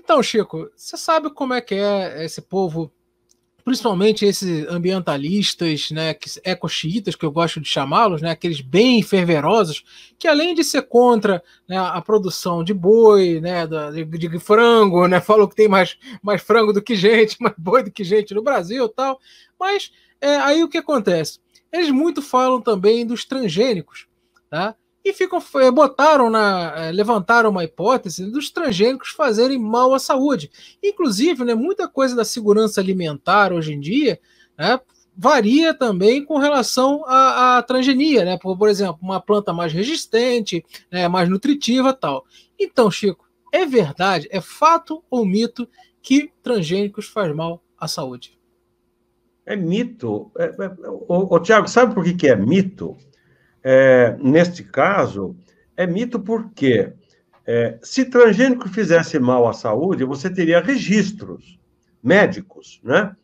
Então, Chico, você sabe como é que é esse povo, principalmente esses ambientalistas, né, que ecoxiitas, que eu gosto de chamá-los, né, aqueles bem fervorosos, que além de ser contra né, a produção de boi, né, de, de frango, né, falam que tem mais, mais frango do que gente, mais boi do que gente no Brasil, e tal, mas é, aí o que acontece? Eles muito falam também dos transgênicos, tá? e ficam eh, botaram na eh, levantaram uma hipótese dos transgênicos fazerem mal à saúde. Inclusive, né, muita coisa da segurança alimentar hoje em dia né, varia também com relação à, à transgenia, né? Por, por, exemplo, uma planta mais resistente, né, mais nutritiva, tal. Então, Chico, é verdade, é fato ou mito que transgênicos faz mal à saúde? É mito. É, é, o, o Tiago, sabe por que, que é mito? é, neste caso, é mito porque é, se transgênico fizesse mal à saúde, você teria registros médicos, né?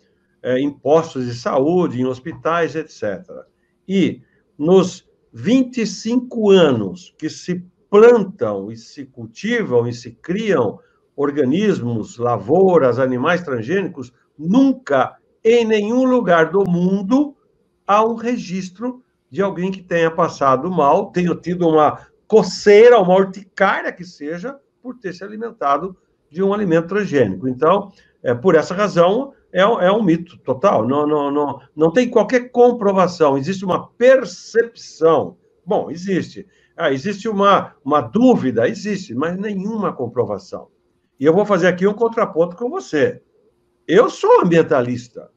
É, de saúde, em hospitais, etc. E nos 25 anos que se plantam e se cultivam e se criam organismos, lavouras, animais transgênicos, nunca em nenhum lugar do mundo há um registro de alguém que tenha passado mal, tenha tido uma coceira, uma urticária que seja, por ter se alimentado de um alimento transgênico. Então, é, por essa razão, é, é um mito total. Não, não, não, não tem qualquer comprovação, existe uma percepção. Bom, existe. Ah, existe uma, uma dúvida, existe, mas nenhuma comprovação. E eu vou fazer aqui um contraponto com você. Eu sou ambientalista.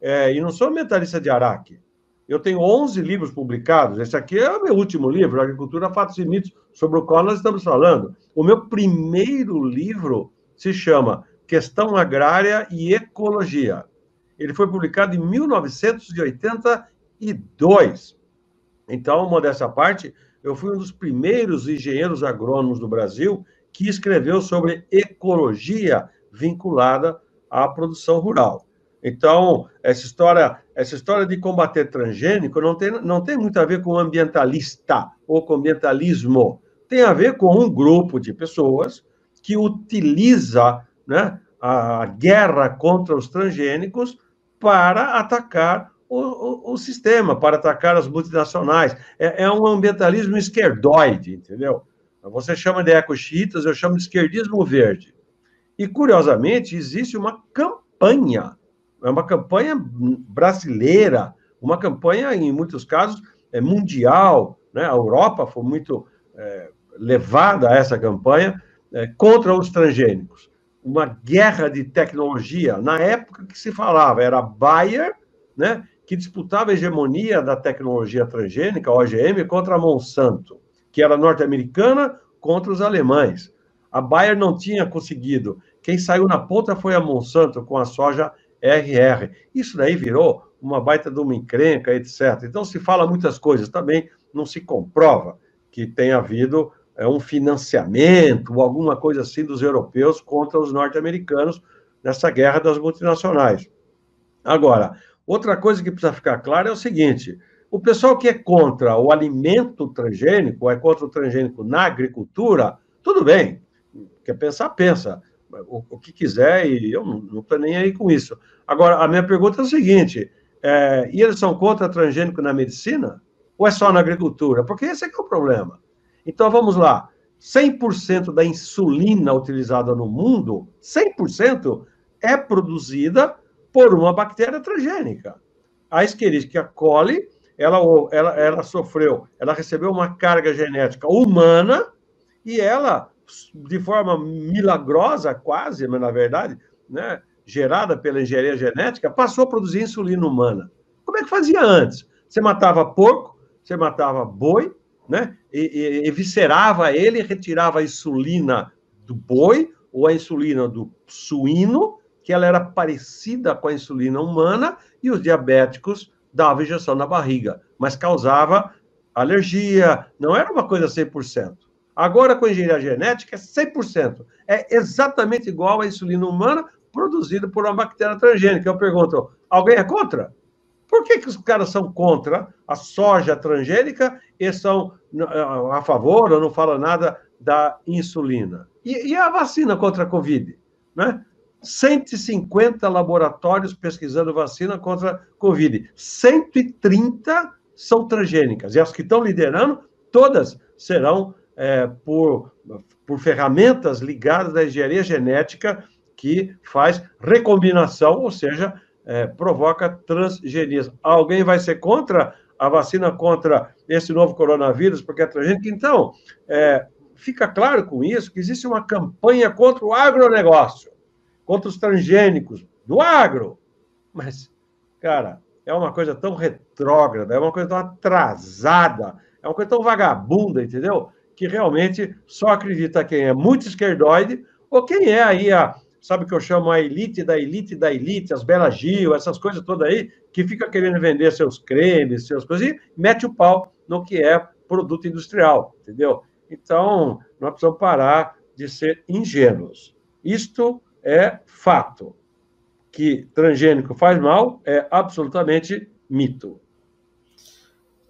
É, e não sou ambientalista de Araque. Eu tenho 11 livros publicados. Esse aqui é o meu último livro, Agricultura, Fatos e Mitos, sobre o qual nós estamos falando. O meu primeiro livro se chama Questão Agrária e Ecologia. Ele foi publicado em 1982. Então, uma dessa parte, eu fui um dos primeiros engenheiros agrônomos do Brasil que escreveu sobre ecologia vinculada à produção rural. Então, essa história essa história de combater transgênico não tem, não tem muito a ver com ambientalista ou com ambientalismo. Tem a ver com um grupo de pessoas que utiliza né, a guerra contra os transgênicos para atacar o, o, o sistema, para atacar as multinacionais. É, é, um ambientalismo esquerdoide, entendeu? Você chama de ecochitas, eu chamo de esquerdismo verde. E, curiosamente, existe uma campanha é uma campanha brasileira, uma campanha, em muitos casos, é mundial. Né? A Europa foi muito é, levada a essa campanha é, contra os transgênicos. Uma guerra de tecnologia. Na época que se falava, era Bayer, né, que disputava a hegemonia da tecnologia transgênica, a OGM, contra a Monsanto, que era norte-americana, contra os alemães. A Bayer não tinha conseguido. Quem saiu na ponta foi a Monsanto com a soja RR. Isso daí virou uma baita de uma encrenca, etc. Então se fala muitas coisas, também não se comprova que tenha havido é, um financiamento, alguma coisa assim dos europeus contra os norte-americanos nessa guerra das multinacionais. Agora, outra coisa que precisa ficar clara é o seguinte: o pessoal que é contra o alimento transgênico, é contra o transgênico na agricultura, tudo bem, quer pensar, pensa o, o que quiser e eu não estou nem aí com isso. Agora, a minha pergunta é o seguinte: é, e eles são contra transgênico na medicina? Ou é só na agricultura? Porque esse é que é o problema. Então vamos lá: 100% da insulina utilizada no mundo, 100% é produzida por uma bactéria transgênica. A Escherichia coli, ela, ela, ela sofreu, ela recebeu uma carga genética humana e ela de forma milagrosa, quase, mas na verdade, né, gerada pela engenharia genética, passou a produzir insulina humana. Como é que fazia antes? Você matava porco, você matava boi, né, e, e, eviscerava ele, retirava a insulina do boi ou a insulina do suíno, que ela era parecida com a insulina humana, e os diabéticos davam injeção na barriga, mas causava alergia, não era uma coisa 100%. Agora, com engenharia genética, é 100%. É exatamente igual à insulina humana produzida por uma bactéria transgênica. Eu pergunto, alguém é contra? Por que, que os caras são contra a soja transgênica e são ah, a favor, ou não falam nada da insulina? E, e a vacina contra a Covid? Né? 150 laboratórios pesquisando vacina contra a Covid. 130 são transgênicas. E as que estão liderando, todas serão transgênicas é, por, por ferramentas ligadas à engenharia genética que faz recombinação, ou seja, é, provoca transgenias. Alguém vai ser contra a vacina contra esse novo coronavírus porque é transgênico? Então, é, fica claro com isso que existe uma campanha contra o agronegócio, contra os transgênicos do agro. Mas, cara, é uma coisa tão retrógrada, é uma coisa tão atrasada, é uma coisa tão vagabunda, entendeu? que realmente só acredita quem é muito esquerdoide ou quem é aí a, sabe o que eu chamo a elite da elite da elite, as Bela Gil, essas coisas todas aí, que fica querendo vender seus cremes, seus coisas, e mete o pau no que é produto industrial, entendeu? Então, nós precisamos parar de ser ingênuos. Isto é fato. Que transgênico faz mal é absolutamente mito.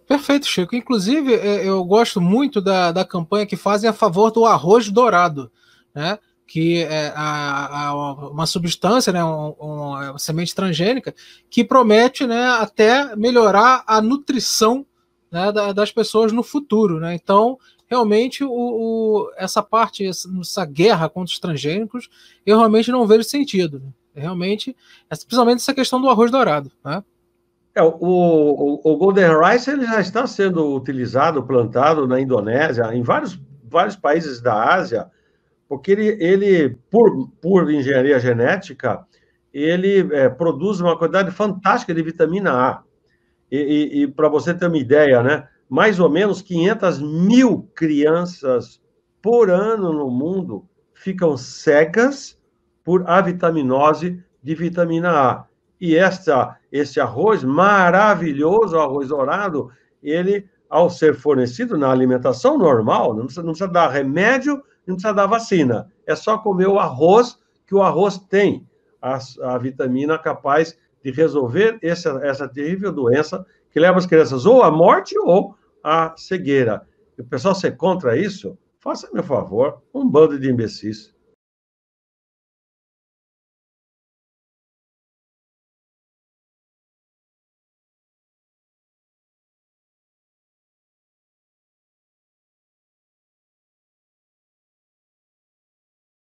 Perfeito, Chico. Inclusive, é, eu gosto muito da, da campanha que fazem a favor do arroz dourado, né? que é a, a, uma substância, né, um, uma semente transgênica, que promete né, até melhorar a nutrição né, da, das pessoas no futuro. Né? Então, realmente, o, o, essa parte, essa guerra contra os transgênicos, eu realmente não vejo sentido. Né? Realmente, principalmente essa questão do arroz dourado. Né? É, o, o, o, Golden Rice ele já está sendo utilizado, plantado na Indonésia, em vários, vários países da Ásia, porque ele, ele por, por engenharia genética, ele é, produz uma quantidade fantástica de vitamina A. E, e, e para você ter uma ideia, né, mais ou menos 500 mil crianças por ano no mundo ficam cegas por avitaminose de vitamina A. E esta esse arroz maravilhoso, arroz dourado, ele, ao ser fornecido na alimentação normal, não precisa, não precisa dar remédio, não precisa dar vacina. É só comer o arroz, que o arroz tem a, a vitamina capaz de resolver essa, essa terrível doença que leva as crianças ou à morte ou à cegueira. E o pessoal ser é contra isso? Faça-me favor, um bando de imbecis.